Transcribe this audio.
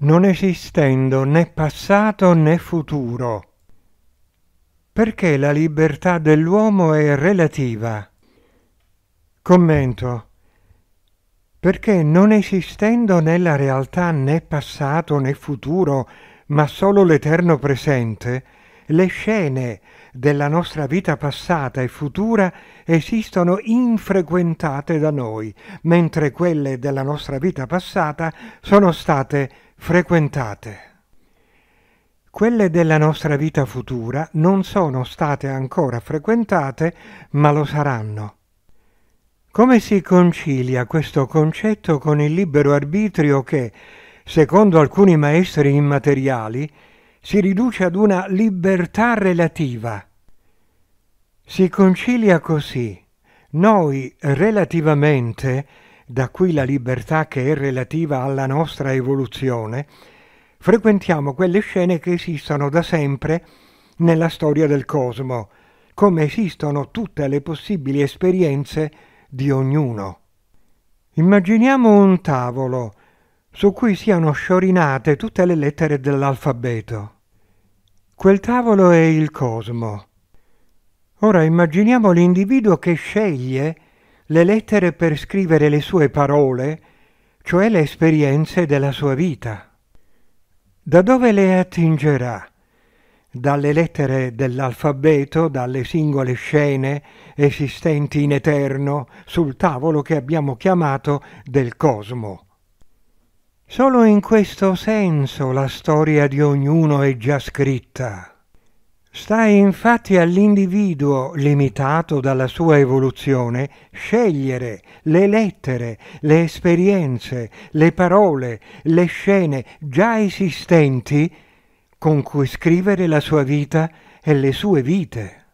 non esistendo né passato né futuro, perché la libertà dell'uomo è relativa. Commento. Perché non esistendo nella realtà né passato né futuro, ma solo l'eterno presente, le scene della nostra vita passata e futura esistono infrequentate da noi, mentre quelle della nostra vita passata sono state frequentate. Quelle della nostra vita futura non sono state ancora frequentate, ma lo saranno. Come si concilia questo concetto con il libero arbitrio che, secondo alcuni maestri immateriali, si riduce ad una libertà relativa? Si concilia così. Noi relativamente da qui la libertà che è relativa alla nostra evoluzione, frequentiamo quelle scene che esistono da sempre nella storia del cosmo, come esistono tutte le possibili esperienze di ognuno. Immaginiamo un tavolo su cui siano sciorinate tutte le lettere dell'alfabeto. Quel tavolo è il cosmo. Ora immaginiamo l'individuo che sceglie le lettere per scrivere le sue parole, cioè le esperienze della sua vita. Da dove le attingerà? Dalle lettere dell'alfabeto, dalle singole scene esistenti in eterno sul tavolo che abbiamo chiamato del cosmo. Solo in questo senso la storia di ognuno è già scritta. Sta infatti all'individuo, limitato dalla sua evoluzione, scegliere le lettere, le esperienze, le parole, le scene già esistenti con cui scrivere la sua vita e le sue vite.